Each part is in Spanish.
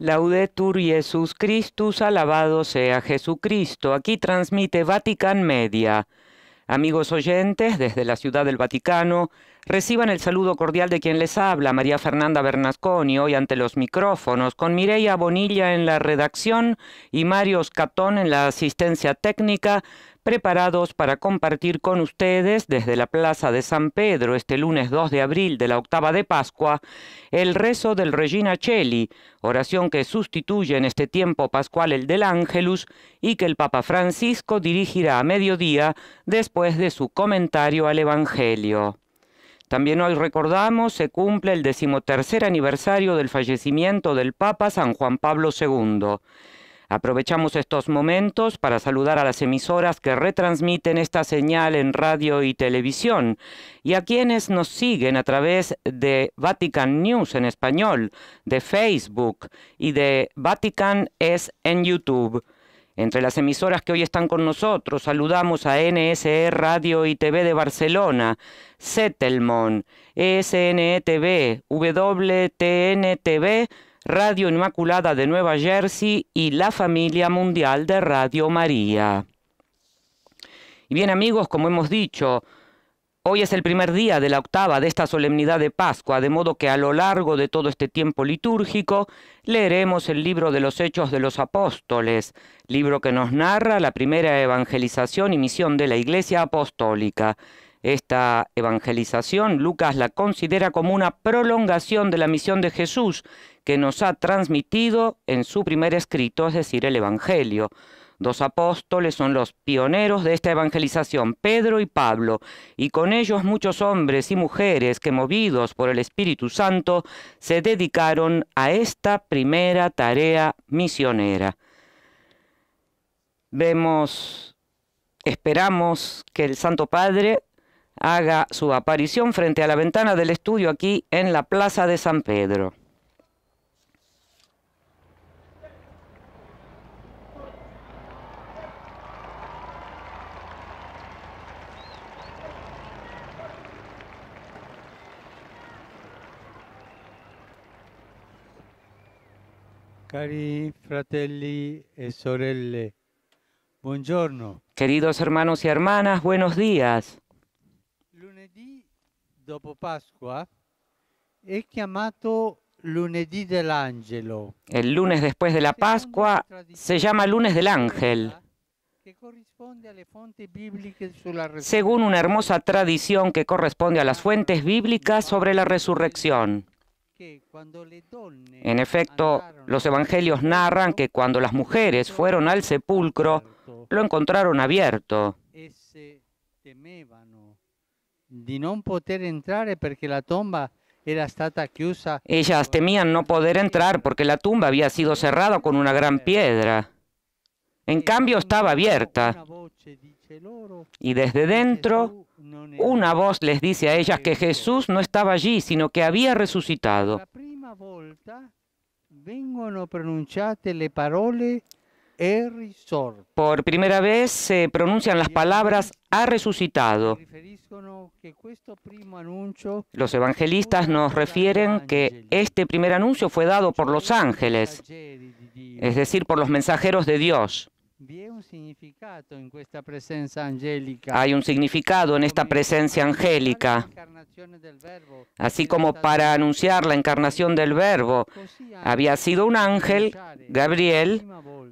Laudetur Jesus Christus, alabado sea Jesucristo. Aquí transmite Vatican Media. Amigos oyentes, desde la Ciudad del Vaticano, Reciban el saludo cordial de quien les habla, María Fernanda Bernasconi, hoy ante los micrófonos, con Mireia Bonilla en la redacción y Mario Catón en la asistencia técnica, preparados para compartir con ustedes desde la Plaza de San Pedro este lunes 2 de abril de la octava de Pascua el rezo del Regina Cheli, oración que sustituye en este tiempo pascual el del Ángelus y que el Papa Francisco dirigirá a mediodía después de su comentario al Evangelio. También hoy recordamos, se cumple el decimotercer aniversario del fallecimiento del Papa San Juan Pablo II. Aprovechamos estos momentos para saludar a las emisoras que retransmiten esta señal en radio y televisión y a quienes nos siguen a través de Vatican News en español, de Facebook y de Vatican es en YouTube. Entre las emisoras que hoy están con nosotros, saludamos a NSE Radio y TV de Barcelona, Settlemon, ESNETV, wtntv WTN TV, Radio Inmaculada de Nueva Jersey y la familia mundial de Radio María. Y bien amigos, como hemos dicho, Hoy es el primer día de la octava de esta solemnidad de Pascua, de modo que a lo largo de todo este tiempo litúrgico leeremos el libro de los Hechos de los Apóstoles, libro que nos narra la primera evangelización y misión de la Iglesia Apostólica. Esta evangelización Lucas la considera como una prolongación de la misión de Jesús que nos ha transmitido en su primer escrito, es decir, el Evangelio. Los apóstoles son los pioneros de esta evangelización, Pedro y Pablo, y con ellos muchos hombres y mujeres que movidos por el Espíritu Santo se dedicaron a esta primera tarea misionera. Vemos, esperamos que el Santo Padre haga su aparición frente a la ventana del estudio aquí en la Plaza de San Pedro. Cari fratelli e sorelle, buongiorno. Queridos hermanos y hermanas, buenos días. Lunedì dopo Pasqua è chiamato lunedì dell'angelo. El lunes después de la Pascua se llama lunes del ángel. Según una hermosa tradición que corresponde a las fuentes bíblicas sobre la resurrección. En efecto, los evangelios narran que cuando las mujeres fueron al sepulcro, lo encontraron abierto. Ellas temían no poder entrar porque la tumba había sido cerrada con una gran piedra. En cambio estaba abierta. Y desde dentro una voz les dice a ellas que Jesús no estaba allí, sino que había resucitado. Por primera vez se pronuncian las palabras ha resucitado. Los evangelistas nos refieren que este primer anuncio fue dado por los ángeles, es decir, por los mensajeros de Dios. Hay un significado en esta presencia angélica, así como para anunciar la encarnación del Verbo. Había sido un ángel, Gabriel,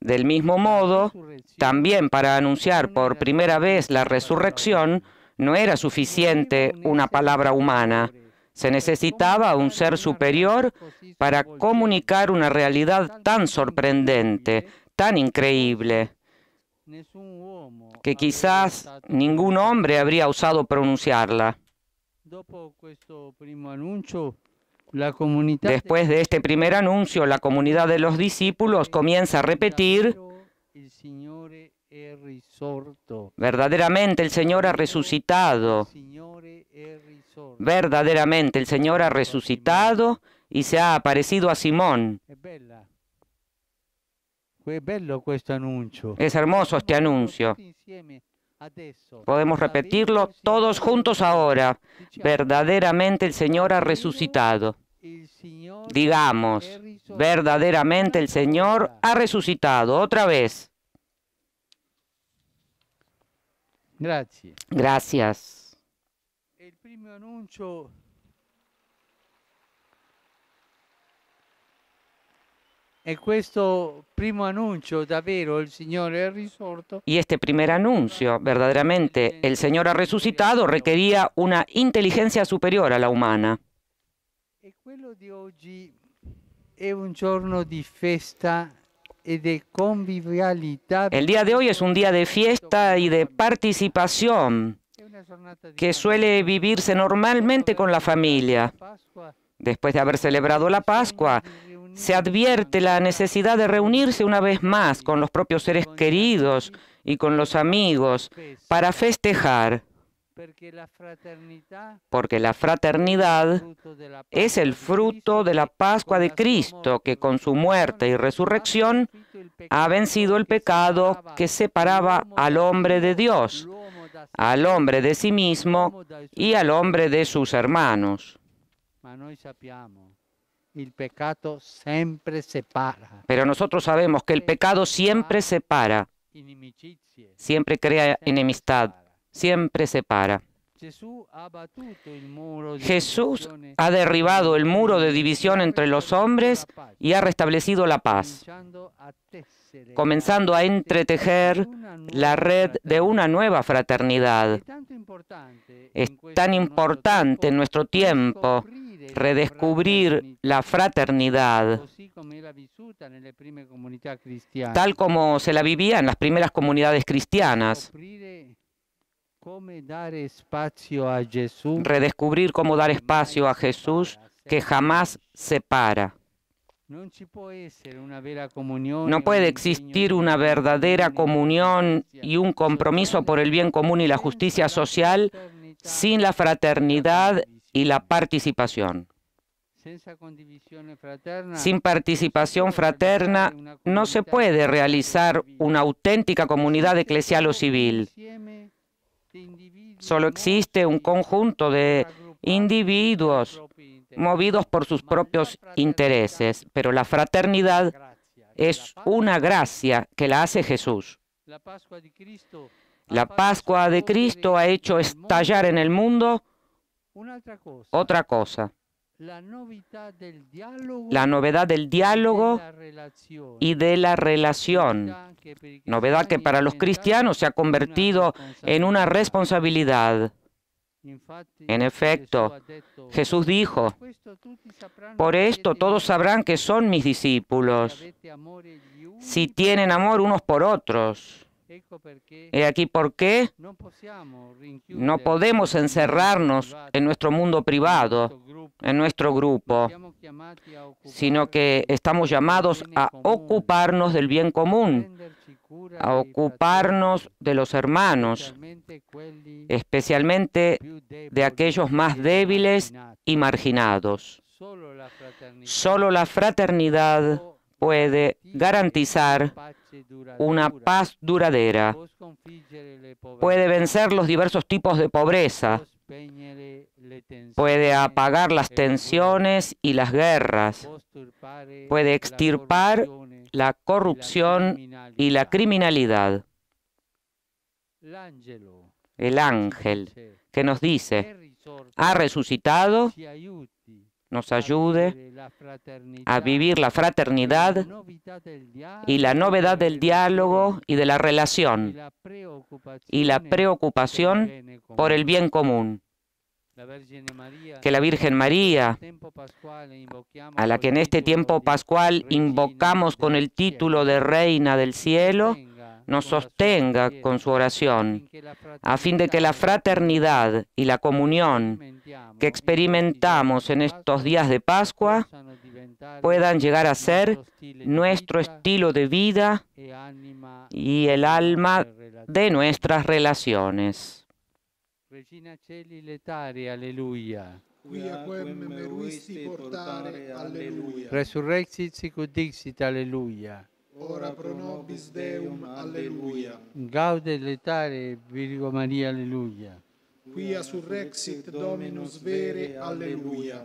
del mismo modo, también para anunciar por primera vez la resurrección, no era suficiente una palabra humana. Se necesitaba un ser superior para comunicar una realidad tan sorprendente tan increíble que quizás ningún hombre habría osado pronunciarla. Después de este primer anuncio, la comunidad de los discípulos comienza a repetir, verdaderamente el Señor ha resucitado, verdaderamente el Señor ha resucitado y se ha aparecido a Simón. Es pues bello Es hermoso este anuncio. Podemos repetirlo todos juntos ahora. Verdaderamente el Señor ha resucitado. Digamos, verdaderamente el Señor ha resucitado. Otra vez. Gracias. Gracias. El primer anuncio E y este primer anuncio, verdaderamente, el Señor ha resucitado, requería una inteligencia superior a la humana. El día de hoy es un día de fiesta y de participación que suele vivirse normalmente con la familia. Después de haber celebrado la Pascua, se advierte la necesidad de reunirse una vez más con los propios seres queridos y con los amigos para festejar, porque la fraternidad es el fruto de la Pascua de Cristo, que con su muerte y resurrección ha vencido el pecado que separaba al hombre de Dios, al hombre de sí mismo y al hombre de sus hermanos el pecado siempre separa. Pero nosotros sabemos que el pecado siempre separa, siempre crea enemistad, siempre separa. Jesús ha derribado el muro de división entre los hombres y ha restablecido la paz, comenzando a entretejer la red de una nueva fraternidad. Es tan importante en nuestro tiempo redescubrir la fraternidad, tal como se la vivía en las primeras comunidades cristianas. Redescubrir cómo dar espacio a Jesús que jamás se para. No puede existir una verdadera comunión y un compromiso por el bien común y la justicia social sin la fraternidad y la participación. Sin participación fraterna no se puede realizar una auténtica comunidad eclesial o civil. Solo existe un conjunto de individuos movidos por sus propios intereses, pero la fraternidad es una gracia que la hace Jesús. La Pascua de Cristo ha hecho estallar en el mundo otra cosa. La novedad del diálogo, y de la relación. Novedad que para los cristianos se ha convertido en una responsabilidad. En efecto, Jesús dijo, por esto todos sabrán que son mis discípulos, si tienen amor unos por otros. He aquí por qué no podemos encerrarnos en nuestro mundo privado, en nuestro grupo, sino que estamos llamados a ocuparnos del bien común, a ocuparnos de los hermanos, especialmente de aquellos más débiles y marginados. Solo la fraternidad puede garantizar una paz duradera. Puede vencer los diversos tipos de pobreza. Puede apagar las tensiones y las guerras. Puede extirpar la corrupción y la criminalidad. El ángel que nos dice, ha resucitado nos ayude a vivir la fraternidad y la novedad del diálogo y de la relación y la preocupación por el bien común. Que la Virgen María, a la que en este tiempo pascual invocamos con el título de Reina del Cielo, nos sostenga con su oración, a fin de que la fraternidad y la comunión que experimentamos en estos días de Pascua puedan llegar a ser nuestro estilo de vida y el alma de nuestras relaciones. quem ora pro nobis Deum, alleluia. Gaude letare, Virgo Maria, alleluia. Quia surrexit Dominus vere, alleluia.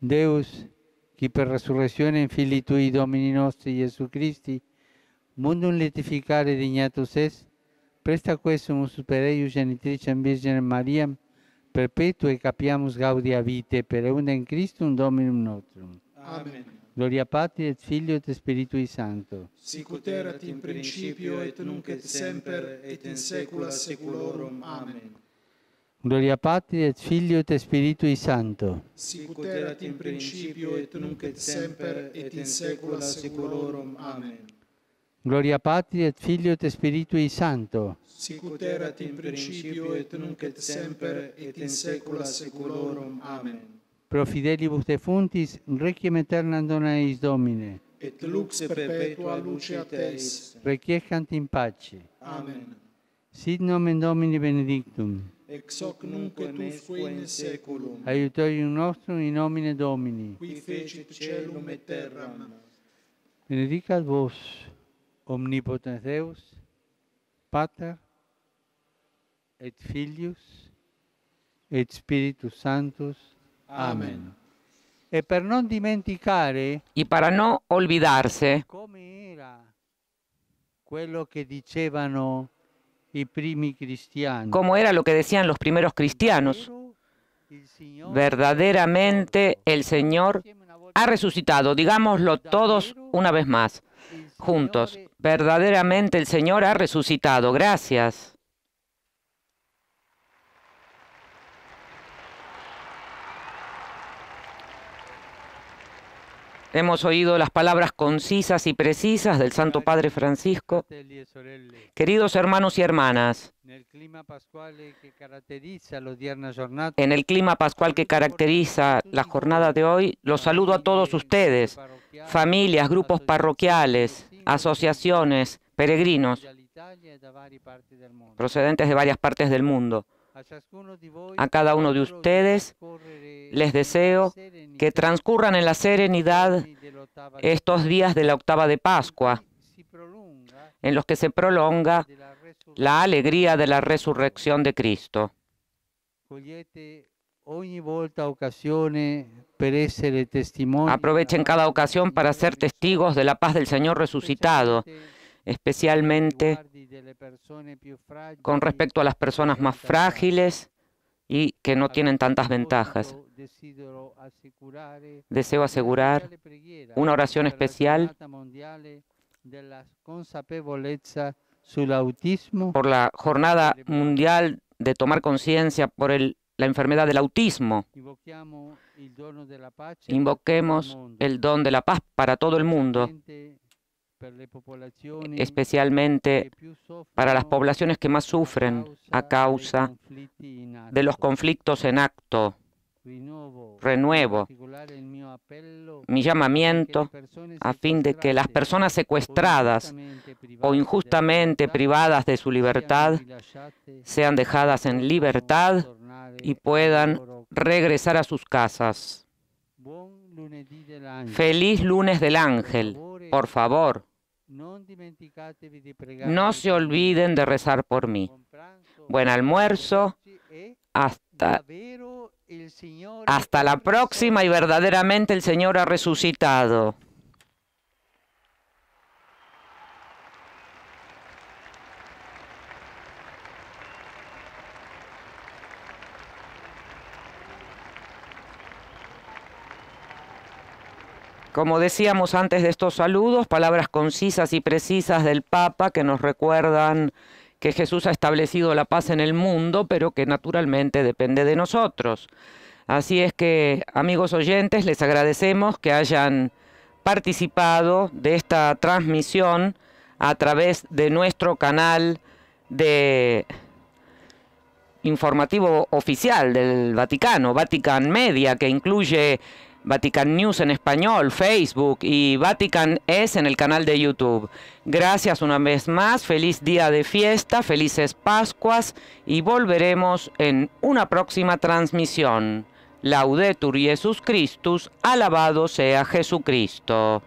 Deus, che per resurrezione figli tui Domini nostri Gesù Cristi, mundum letificare dignatus est, presta questo questum super eius genitricem Virgine Mariam, perpetua capiamus gaudia vite, per eundem Christum Dominum nostrum. Amen. Gloria Patri et Filio et Spiritui Sancto. Sicut erat in principio et nunc et semper et in saecula saeculorum. Amen. Gloria Patri et Filio et Spiritui Sancto. Sicut erat in principio et nunc et semper et in saecula saeculorum. Amen. Gloria Patri et Filio et Spiritui Sancto. Sicut erat in principio et nunc et semper et in saecula saeculorum. Amen. pro fidelibus defuntis, requiem aeternam dona eis Domine. Et lux perpetua luce a teis. Requiescant in pace. Amen. Sit nomen Domini benedictum. Ex hoc nunc et usque in saeculum. Aiutorium nostrum in nomine Domini. Qui fecit celum et terram. Benedicat vos, omnipotens Deus, Pater, et Filius, et Spiritus Sanctus. Amen. Amén. E dimenticare y para no olvidarse cómo quello che Como era lo que decían los primeros cristianos. Verdaderamente el Señor ha resucitado, digámoslo todos una vez más, juntos. Verdaderamente el Señor ha resucitado. Gracias. Hemos oído las palabras concisas y precisas del Santo Padre Francisco. Queridos hermanos y hermanas, en el clima pascual que caracteriza la jornada de hoy, los saludo a todos ustedes, familias, grupos parroquiales, asociaciones, peregrinos, procedentes de varias partes del mundo. A cada uno de ustedes les deseo que transcurran en la serenidad estos días de la octava de Pascua, en los que se prolonga la alegría de la resurrección de Cristo. Aprovechen cada ocasión para ser testigos de la paz del Señor resucitado, especialmente con respecto a las personas más frágiles y que no tienen tantas ventajas. Eh, Deseo asegurar una oración especial eh, por la Jornada Mundial de Tomar Conciencia por la enfermedad del autismo. Invoquemos el don de la paz para todo el mundo especialmente para las poblaciones que más sufren a causa de los conflictos en acto. Renuevo mi llamamiento a fin de que las personas secuestradas o injustamente privadas de su libertad sean dejadas en libertad y puedan regresar a sus casas. Feliz lunes del ángel, por favor no se olviden de rezar por mí. Buen e almuerzo. E hasta, la próxima y verdaderamente el Señor ha resucitado. Como decíamos antes de estos saludos, palabras concisas y precisas del Papa que nos recuerdan que Jesús ha establecido la paz en el mundo, pero que naturalmente depende de nosotros. Así es que, amigos oyentes, les agradecemos que hayan participado de esta transmisión a través de nuestro canal de informativo oficial del Vaticano, Vatican Media, que incluye Vatican News en español, Facebook y Vatican es en el canal de YouTube. Gracias una vez más, feliz día de fiesta, felices Pascuas y volveremos en una próxima transmisión. Laudetur Jesus Christus, alabado sea Jesucristo.